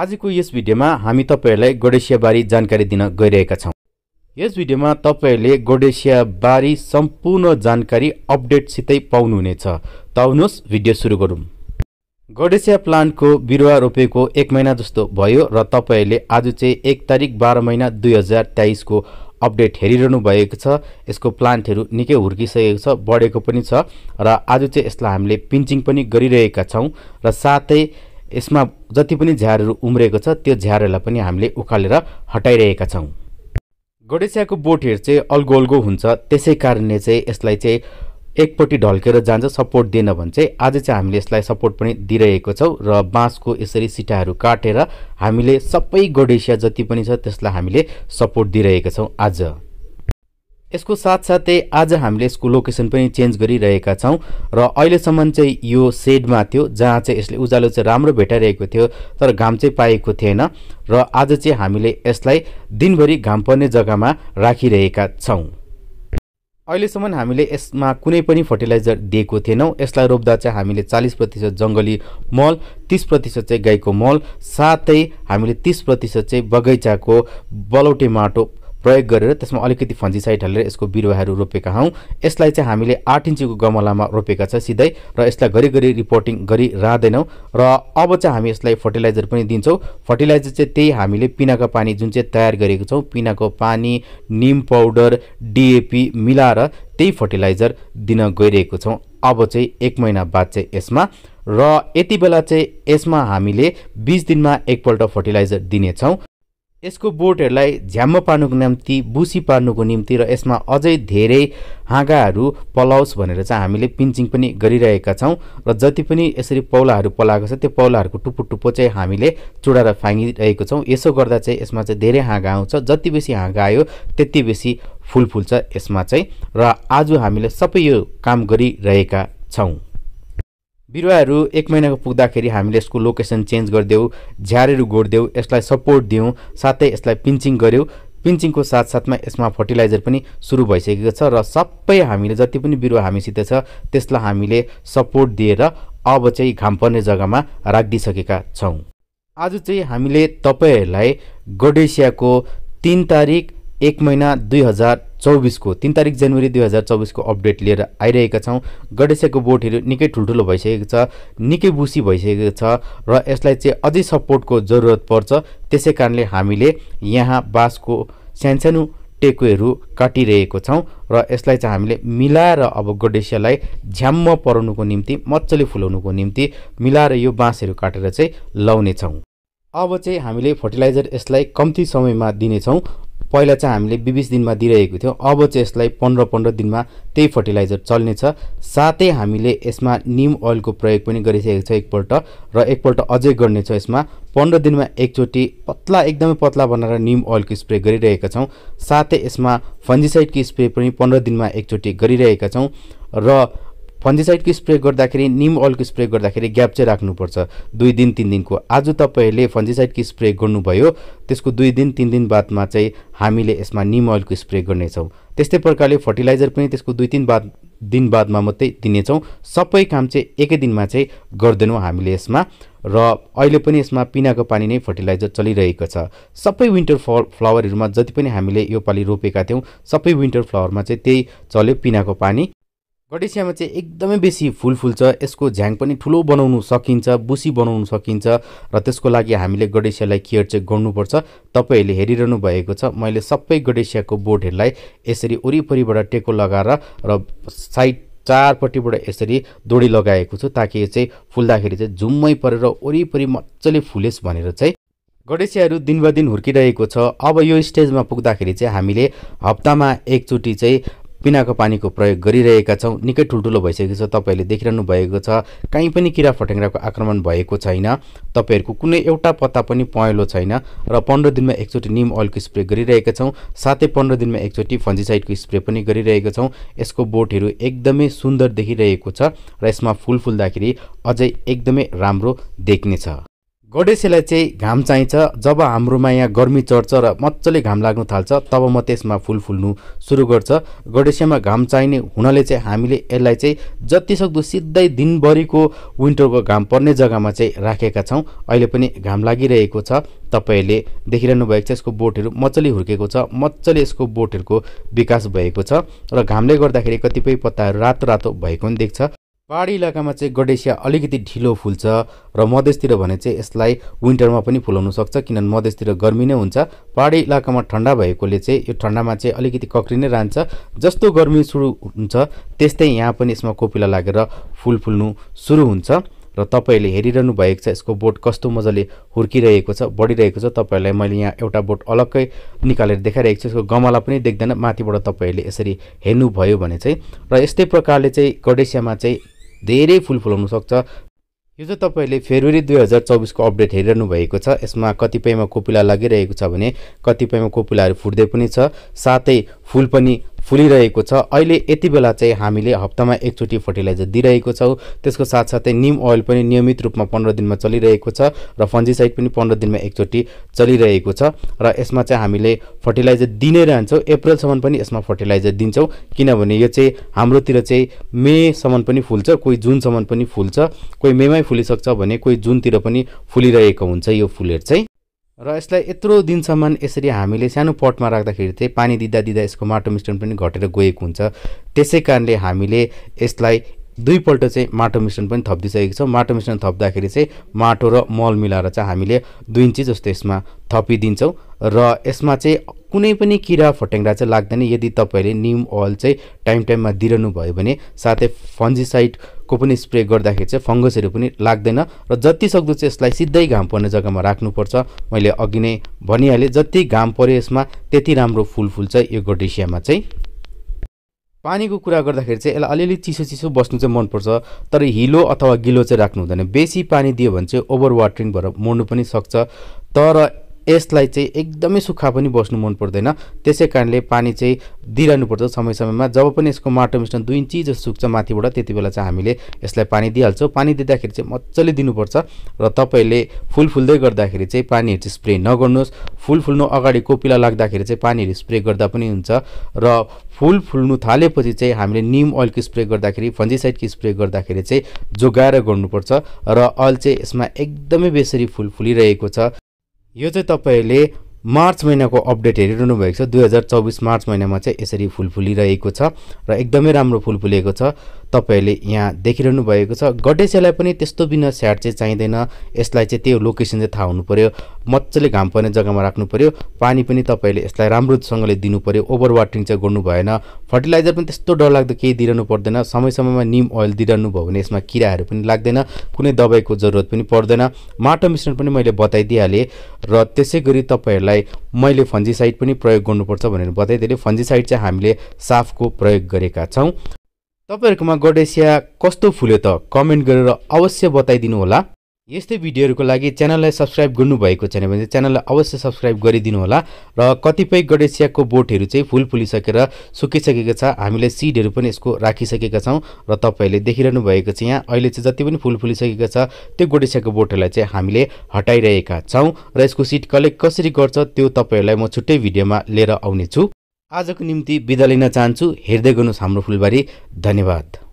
आजको यस भिडियोमा हामी तपाईँहरूलाई गोडेसियाबारे जानकारी दिन गइरहेका छौँ यस भिडियोमा तपाईँहरूले गोडेसियाबारे सम्पूर्ण जानकारी अपडेटसितै पाउनुहुनेछ त आउनुहोस् भिडियो सुरु गरौँ गडेसिया प्लान्टको बिरुवा रोपेको एक महिना जस्तो भयो र तपाईँहरूले आज चाहिँ एक तारिक बाह्र महिना दुई हजार तेइसको अपडेट हेरिरहनु भएको छ यसको प्लान्टहरू निकै हुर्किसकेको छ बढेको पनि छ र आज चाहिँ यसलाई हामीले पिन्चिङ पनि गरिरहेका छौँ र साथै यसमा जति पनि झ्यारहरू उम्रेको छ त्यो झ्यारहरूलाई पनि हामीले उखालेर हटाइरहेका छौँ गडेसियाको बोटहरू चाहिँ अल्गो अल्गो हुन्छ त्यसै कारणले चाहिँ यसलाई चाहिँ एकपट्टि ढल्केर जान्छ सपोर्ट दिएन भने चाहिँ आज चाहिँ हामीले यसलाई सपोर्ट पनि दिइरहेको छौँ र बाँसको यसरी सिटाहरू काटेर हामीले सबै गडेसिया जति पनि छ त्यसलाई हामीले सपोर्ट दिइरहेका छौँ आज यसको साथसाथै आज हामीले यसको लोकेसन पनि चेन्ज गरिरहेका छौँ र अहिलेसम्म चाहिँ यो सेडमा थियो जहाँ चाहिँ यसले उज्यालो चाहिँ राम्रो भेटाइरहेको थियो तर घाम चाहिँ पाएको थिएन र आज चाहिँ हामीले यसलाई दिनभरि घाम पर्ने जग्गामा राखिरहेका छौँ अहिलेसम्म हामीले यसमा कुनै पनि फर्टिलाइजर दिएको थिएनौँ यसलाई रोप्दा चाहिँ हामीले चालिस प्रतिशत जङ्गली मल तिस प्रतिशत चाहिँ गाईको मल साथै हामीले तिस प्रतिशत चाहिँ बगैँचाको बलौटे माटो प्रयोग गरेर त्यसमा अलिकति फन्जी साइड हालेर यसको बिरुवाहरू रोपेका हौँ यसलाई चाहिँ हामीले आठ इन्चीको गमलामा रोपेका छ सिधै र यसलाई घरिघरि रिपोर्टिङ गरिरहँदैनौँ र अब चाहिँ हामी यसलाई फर्टिलाइजर पनि दिन्छौँ फर्टिलाइजर चाहिँ त्यही हामीले पिनाको पानी जुन चाहिँ तयार गरेको छौँ पिनाको पानी निम पाउडर डिएपी मिलाएर त्यही फर्टिलाइजर दिन गइरहेको छौँ अब चाहिँ एक महिना बाद चाहिँ यसमा र यति बेला चाहिँ यसमा हामीले बिस दिनमा एकपल्ट फर्टिलाइजर दिनेछौँ यसको बोटहरूलाई झ्याम्म पार्नुको निम्ति बुसी पार्नुको निम्ति र यसमा अझै धेरै हाँगाहरू पलाओस् भनेर चाहिँ हामीले पिन्चिङ पनि गरिरहेका छौँ र जति पनि यसरी पौलाहरू पलाएको छ त्यो पौलाहरूको टुप्पो टुप्पो चाहिँ हामीले चुडाएर फ्याँगिरहेको छौँ यसो गर्दा चाहिँ यसमा चाहिँ धेरै हाँगा आउँछ जति बेसी हाँगा आयो त्यति बेसी फुल फुल्छ यसमा चाहिँ र आज हामीले सबै यो काम गरिरहेका छौँ बिरुवाहरू एक महिनाको पुग्दाखेरि हामीले यसको लोकेसन चेन्ज गरिदेऊ झ्यारहरू गोडिदेऊ यसलाई सपोर्ट दियौँ साथै यसलाई पिन्चिङ गऱ्यौँ पिन्चिङको साथसाथमा यसमा फर्टिलाइजर पनि सुरु भइसकेको छ र सबै हामीले जति पनि बिरुवा हामीसित छ त्यसलाई हामीले सपोर्ट दिएर अब चाहिँ घाम पर्ने जग्गामा राखिदिइसकेका छौँ आज चाहिँ हामीले तपाईँहरूलाई गडेसियाको तिन तारिक एक महिना दुई हजार चौबिसको तिन तारिक जनवरी दुई हजार चौबिसको अपडेट लिएर आइरहेका छौँ गडेसियाको बोटहरू निकै ठुल्ठुलो भइसकेको छ निकै बुसी भइसकेको छ र यसलाई चाहिँ अझै सपोर्टको जरुरत पर्छ त्यसै कारणले हामीले यहाँ बाँसको सानसानो टेकुहरू काटिरहेको छौँ र यसलाई चाहिँ हामीले मिलाएर अब गडेसियालाई झ्याम्म पराउनुको निम्ति मजाले फुलाउनुको निम्ति मिलाएर यो बाँसहरू काटेर चाहिँ लाउनेछौँ अब चाहिँ हामीले फर्टिलाइजर यसलाई कम्ती समयमा दिनेछौँ पहिला चाहिँ हामीले बिस दिनमा दिइरहेको थियो अब चाहिँ यसलाई पन्ध्र पन्ध्र दिनमा त्यही फर्टिलाइजर चल्नेछ साथै हामीले यसमा निम ओइलको प्रयोग पनि गरिसकेको छ एकपल्ट र एकपल्ट अझै गर्नेछ यसमा पन्ध्र दिनमा एकचोटि पत्ला एकदमै पत्ला बनाएर निम ओइलको स्प्रे गरिरहेका छौँ साथै यसमा फन्जिसाइडको स्प्रे पनि पन्ध्र दिनमा एकचोटि गरिरहेका छौँ र फन्जिसाइडको स्प्रे गर्दाखेरि निम अइलको स्प्रे गर्दाखेरि ग्याप चाहिँ राख्नुपर्छ दुई दिन तिन दिनको आज तपाईँहरूले फन्जिसाइडको स्प्रे गर्नुभयो त्यसको दुई दिन तिन दिन बादमा चाहिँ हामीले यसमा निम अइलको स्प्रे गर्नेछौँ त्यस्तै प्रकारले फर्टिलाइजर पनि त्यसको दुई तिन बाद दिन बादमा मात्रै दिनेछौँ सबै काम चाहिँ एकै दिनमा चाहिँ गर्दैनौँ हामीले यसमा र अहिले पनि यसमा पिनाको पानी नै फर्टिलाइजर चलिरहेको छ सबै विन्टर फ्लावरहरूमा जति पनि हामीले योपालि रोपेका थियौँ सबै विन्टर फ्लावरमा चाहिँ त्यही चल्यो पिनाको पानी गडेसियामा चाहिँ एकदमै बेसी फुल फुल्छ यसको झ्याङ पनि ठुलो बनाउनु सकिन्छ बुसी बनाउनु सकिन्छ र त्यसको लागि हामीले गडेसियालाई केयर चाहिँ गर्नुपर्छ तपाईँहरूले हेरिरहनु भएको छ मैले सबै गडेसियाको बोटहरूलाई यसरी वरिपरिबाट टेको लगाएर र साइड चारपट्टिबाट यसरी दोडी लगाएको छु ताकि यो चाहिँ फुल्दाखेरि चाहिँ झुम्मै परेर वरिपरि मजाले फुलेस् भनेर चाहिँ गडेसियाहरू दिनबदिन हुर्किरहेको छ अब यो स्टेजमा पुग्दाखेरि चाहिँ हामीले हप्तामा एकचोटि चाहिँ पिनाको पानीको प्रयोग गरिरहेका छौँ निकै ठुल्ठुलो भइसकेको छ तपाईँहरूले देखिरहनु भएको छ काहीँ पनि किरा फटेङ्ग्राको आक्रमण भएको छैन तपाईँहरूको कुनै एउटा पत्ता पनि पहेँलो छैन र पन्ध्र दिनमा एकचोटि निम अइलको स्प्रे गरिरहेका छौँ साथै पन्ध्र दिनमा एकचोटि फन्जिसाइडको स्प्रे पनि गरिरहेका छौँ यसको बोटहरू एकदमै सुन्दर देखिरहेको छ र यसमा फुल फुल्दाखेरि अझै एकदमै राम्रो देख्नेछ गडेसेलाई चाहिँ घाम चाहिन्छ जब हाम्रोमा यहाँ गर्मी चढ्छ र मजाले घाम लाग्नु थाल्छ तब म त्यसमा फुल फुल्नु सुरु गर्छ गडेसेमा घाम चाहिने हुनाले चाहिँ हामीले यसलाई चाहिँ जतिसक्दो सिधै दिनभरिको विन्टरको घाम पर्ने जग्गामा चाहिँ राखेका छौँ अहिले पनि घाम लागिरहेको छ तपाईँहरूले देखिरहनु भएको छ यसको बोटहरू मजाले हुर्केको छ मजाले यसको बोटहरूको विकास भएको छ र घामले गर्दाखेरि कतिपय पत्ताहरू रातो रातो भएको पनि देख्छ पाहाडी इलाकामा चाहिँ गडेसिया अलिकति ढिलो फुल्छ र मधेसतिर भने चाहिँ यसलाई विन्टरमा पनि फुलाउन सक्छ किनभने मधेसतिर गर्मी नै हुन्छ पाहाडी इलाकामा ठन्डा भएकोले चाहिँ यो ठन्डामा चाहिँ अलिकति कक्री नै रहन्छ जस्तो गर्मी सुरु हुन्छ त्यस्तै यहाँ पनि यसमा कोपिला लागेर फुल फुल्नु सुरु हुन्छ र तपाईँहरूले हेरिरहनु भएको छ यसको बोट कस्तो मजाले हुर्किरहेको छ बढिरहेको छ तपाईँहरूलाई मैले यहाँ एउटा बोट अलग्गै निकालेर देखाइरहेको छु यसको गमला पनि देख्दैन माथिबाट तपाईँहरूले यसरी हेर्नुभयो भने चाहिँ र यस्तै प्रकारले चाहिँ गडेसियामा चाहिँ धेरै फुल फुलाउन सक्छ यो चाहिँ तपाईँहरूले फेब्रुअरी दुई हजार चौबिसको अपडेट हेरिरहनु भएको छ यसमा कतिपयमा कोपिला लागिरहेको छ भने कतिपयमा कोपिलाहरू फुट्दै पनि छ साथै फुल पनि फुलिरहेको छ अहिले यति बेला चाहिँ हामीले हप्तामा एकचोटि फर्टिलाइजर दिइरहेको छौँ त्यसको साथसाथै निम ओइल पनि नियमित रूपमा पन्ध्र दिनमा चलिरहेको छ र फन्जिसाइड पनि पन्ध्र दिनमा एकचोटि चलिरहेको छ र यसमा चाहिँ हामीले फर्टिलाइजर दिनै रहन्छौँ अप्रेलसम्म पनि यसमा फर्टिलाइजर दिन्छौँ किनभने यो चाहिँ हाम्रोतिर चाहिँ मेसम्म पनि फुल्छ कोही जुनसम्म पनि फुल्छ कोही मेमै फुलिसक्छ भने कोही जुनतिर पनि फुलिरहेको हुन्छ यो फुलहरू चाहिँ र यसलाई यत्रो दिनसम्म यसरी हामीले सानो पटमा राख्दाखेरि चाहिँ पानी दिँदा दिँदा यसको माटो मिश्रण पनि घटेर गएको हुन्छ त्यसै कारणले हामीले यसलाई दुईपल्ट चाहिँ माटो मिश्रण पनि थपिदिइसकेको छौँ माटो मिश्रण थप्दाखेरि चाहिँ माटो र मल मिलाएर चाहिँ हामीले दुई इन्ची जस्तो यसमा थपिदिन्छौँ र यसमा चाहिँ कुनै पनि किरा फटेङ्ग्रा चाहिँ लाग्दैन यदि तपाईँले निम ओइल चाहिँ टाइम टाइममा दिइरहनु भयो भने साथै फन्जिसाइड को पनि स्प्रे गर्दाखेरि चाहिँ फङ्गसहरू पनि लाग्दैन र जति सक्दो चाहिँ यसलाई सिधै घाम पर्ने जग्गामा राख्नुपर्छ मैले अघि नै भनिहालेँ जति घाम पऱ्यो यसमा त्यति राम्रो फुल फुल चाहिँ यो गोडेसियामा चाहिँ पानीको कुरा गर्दाखेरि चाहिँ यसलाई अलिअलि चिसो चिसो बस्नु चाहिँ मनपर्छ तर हिलो अथवा गिलो चाहिँ राख्नु हुँदैन बेसी पानी दियो भने चाहिँ ओभर वाटरिङ भएर मर्नु पनि सक्छ तर यसलाई चाहिँ एकदमै सुक्खा पनि बस्नु मन पर्दैन त्यसै कारणले पानी चाहिँ दिइरहनु पर्छ समय समयमा जब पनि यसको माटो मिस्टन दुई इन्ची जस्तो सुक्छ माथिबाट त्यति बेला चाहिँ हामीले यसलाई पानी दिइहाल्छौँ पानी दिँदाखेरि चाहिँ मजाले दिनुपर्छ र तपाईँले फुल फुल्दै गर्दाखेरि चाहिँ पानीहरू चाहिँ स्प्रे नगर्नुहोस् फुल फुल्नु अगाडि कोपिला लाग्दाखेरि चाहिँ पानीहरू स्प्रे गर्दा पनि हुन्छ र फुल फुल्नु थालेपछि चाहिँ हामीले निम अयलको स्प्रे गर्दाखेरि फन्जिसाइडको स्प्रे गर्दाखेरि चाहिँ जोगाएर गर्नुपर्छ र अल चाहिँ यसमा एकदमै बेसरी फुल फुलिरहेको छ यो चाहिँ तपाईँहरूले मार्च महिनाको अपडेट हेरिरहनु भएको छ दुई हजार चौबिस मार्च महिनामा चाहिँ यसरी फुल फुलिरहेको छ र एकदमै राम्रो फुल फुलेको छ तपाईँहरूले यहाँ देखिरहनु भएको छ गडेसेलाई पनि त्यस्तो बिना स्याड चाहिँ चाहिँदैन यसलाई चाहिँ त्यो लोकेसन चाहिँ थाहा हुनु पऱ्यो मजाले घाम पर्ने जग्गामा राख्नु पऱ्यो पानी पनि तपाईँले यसलाई राम्रोसँगले दिनु पऱ्यो ओभर वाटरिङ चाहिँ गर्नु भएन फर्टिलाइजर पनि त्यस्तो डरलाग्दो केही दिइरहनु पर्दैन समय समयमा निम ओइल दिइरहनु भयो भने यसमा किराहरू पनि लाग्दैन कुनै दबाईको जरुरत पनि पर्दैन माटो मिश्रण पनि मैले बताइदिइहालेँ र त्यसै गरी तपाईँहरूलाई मैले मैले फन्जिसाइड पनि प्रयोग गर्नुपर्छ भनेर बताइदिएँ फन्जी फन्जिसाइड चाहिँ हामीले साफको प्रयोग गरेका छौँ तपाईँहरूकोमा गडेसिया कस्तो फुल्यो त कमेन्ट गरेर अवश्य बताइदिनु होला यस्तै भिडियोहरूको लागि च्यानललाई सब्सक्राइब गर्नुभएको छैन भने च्यानललाई अवश्य सब्सक्राइब गरिदिनु होला र कतिपय गडेसियाको बोटहरू चाहिँ फुल फुलिसकेर सुकिसकेको छ हामीले सिडहरू पनि यसको राखिसकेका छौँ र तपाईँहरूले देखिरहनु भएको छ यहाँ अहिले चाहिँ जति पनि फुल फुलिसकेको छ त्यो गोडेसियाको बोटहरूलाई चाहिँ हामीले हटाइरहेका छौँ र यसको सिड कलेक्ट कसरी गर्छ त्यो तपाईँहरूलाई म छुट्टै भिडियोमा लिएर आउनेछु आजको निम्ति बिदा लिन चाहन्छु हेर्दै गर्नुहोस् हाम्रो फुलबारी धन्यवाद